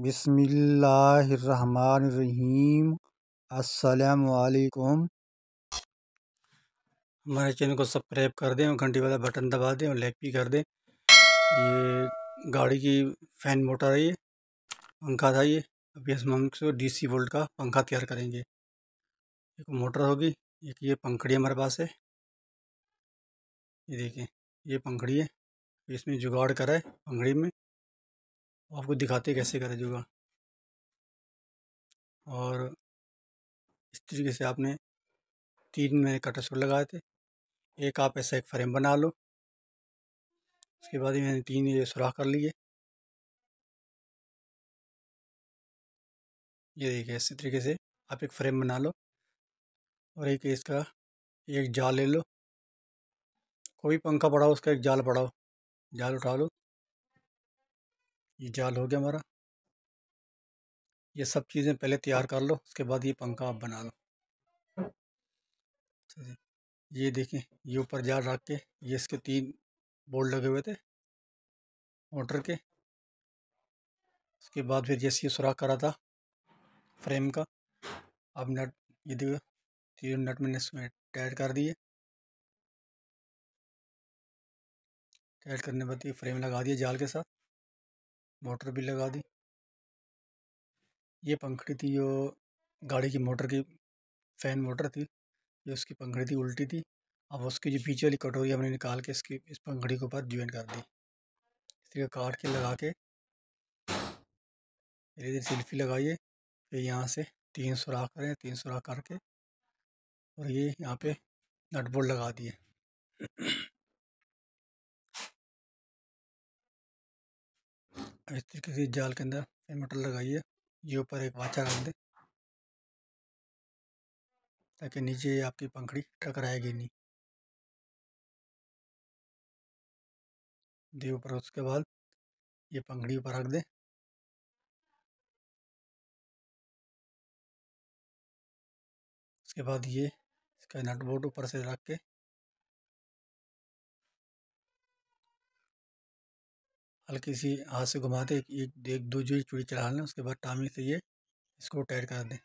बिसमीम असलकुम हमारे चैनल को सब्सक्राइब कर दें और घंटी वाला बटन दबा दें और लाइक भी कर दें ये गाड़ी की फ़ैन मोटर है ये पंखा था ये अभी हम से डी सी वोल्ट का पंखा तैयार करेंगे एक मोटर होगी एक ये पंखड़ी हमारे पास है ये देखें ये पंखड़ी है इसमें जुगाड़ करा है पंखड़ी में वो आपको दिखाते कैसे करें योगा और इस तरीके से आपने तीन मैंने सुर लगाए थे एक आप ऐसा एक फ्रेम बना लो उसके बाद ही मैंने तीन ये सुराख कर लिए ये देखिए इसी तरीके से आप एक फ्रेम बना लो और एक इसका एक जाल ले लो कोई पंखा पड़ा हो उसका एक जाल पड़ा हो जाल उठा लो ये जाल हो गया हमारा ये सब चीज़ें पहले तैयार कर लो उसके बाद ये पंखा आप बना लो अच्छा ये देखें ये ऊपर जाल रख के ये इसके तीन बोल्ट लगे हुए थे मोटर के उसके बाद फिर जैसे ये सुराख करा था फ्रेम का अब नट ये देखो तीन नट मैंने इसमें टाइट कर दिए टाइट करने बाद ये फ्रेम लगा दिया जाल के साथ मोटर भी लगा दी ये पंखड़ी थी जो गाड़ी की मोटर की फ़ैन मोटर थी ये उसकी पंखड़ी थी उल्टी थी अब उसकी जो पीछे वाली कटोरी हमने निकाल के इसकी इस पंखड़ी के ऊपर ज्वाइन कर दी इस तरीके काट के लगा के धीरे धीरे सेल्फी लगाइए फिर यहाँ से तीन सुराख करें तीन सुराख करके और ये यहाँ पे नट बोल्ट लगा दिए इस तरीके से जाल के अंदर मटर लगाइए ये ऊपर एक वाचा रख दें ताकि नीचे आपकी पंखड़ी टकराएगी नहीं दे ऊपर उसके बाद ये पंखड़ी ऊपर रख दें उसके बाद ये इसका नट बोर्ड ऊपर से रख के हल्की सी हाथ से घुमाते एक एक दो जो चूड़ी चढ़ा लें उसके बाद टामी से ये इसको टाइट कर दें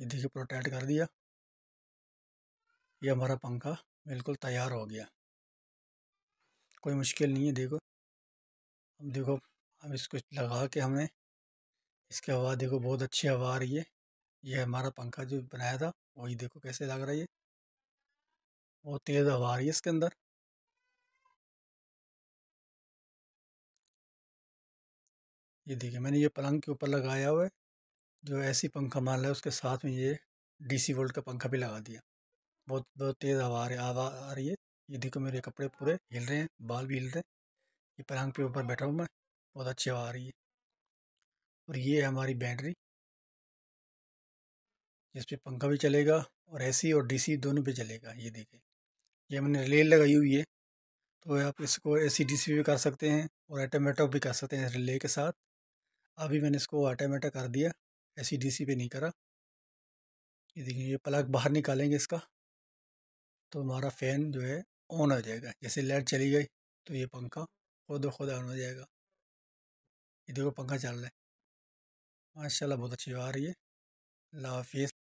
ये देखिए पूरा टाइट कर दिया ये हमारा पंखा बिल्कुल तैयार हो गया कोई मुश्किल नहीं है देखो अब देखो अब इसको लगा के हमने इसकी हवा देखो बहुत अच्छी हवा आ रही है ये हमारा पंखा जो बनाया था वही देखो कैसे लग रहा है ये बहुत तेज़ हवा आ रही है इसके अंदर ये देखिए मैंने ये पलंग के ऊपर लगाया हुआ है जो ऐसी पंखा मान है उसके साथ में ये डीसी वोल्ट का पंखा भी लगा दिया बहुत बहुत तेज़ हवा आ रही हवा आ रही है ये देखो मेरे कपड़े पूरे हिल रहे हैं बाल भी हिल रहे हैं ये पलंग के ऊपर बैठा हूँ मैं बहुत अच्छी हवा आ रही है और ये है हमारी बैटरी जिस पर पंखा भी चलेगा और एसी और डीसी दोनों पे चलेगा ये देखें ये मैंने रिले लगाई हुई है तो आप इसको एसी डीसी भी कर सकते हैं और ऑटोमेटो भी कर सकते हैं रिले के साथ अभी मैंने इसको ऑटोमेटो कर दिया एसी डीसी पे नहीं करा ये देखिए ये प्लग बाहर निकालेंगे इसका तो हमारा फ़ैन जो है ऑन हो जाएगा जैसे लाइट चली गई तो ये पंखा खुद खुद ऑन हो जाएगा ये देखो पंखा चल रहा है माशाला बहुत अच्छी आ रही है अल्लाह हाफिज़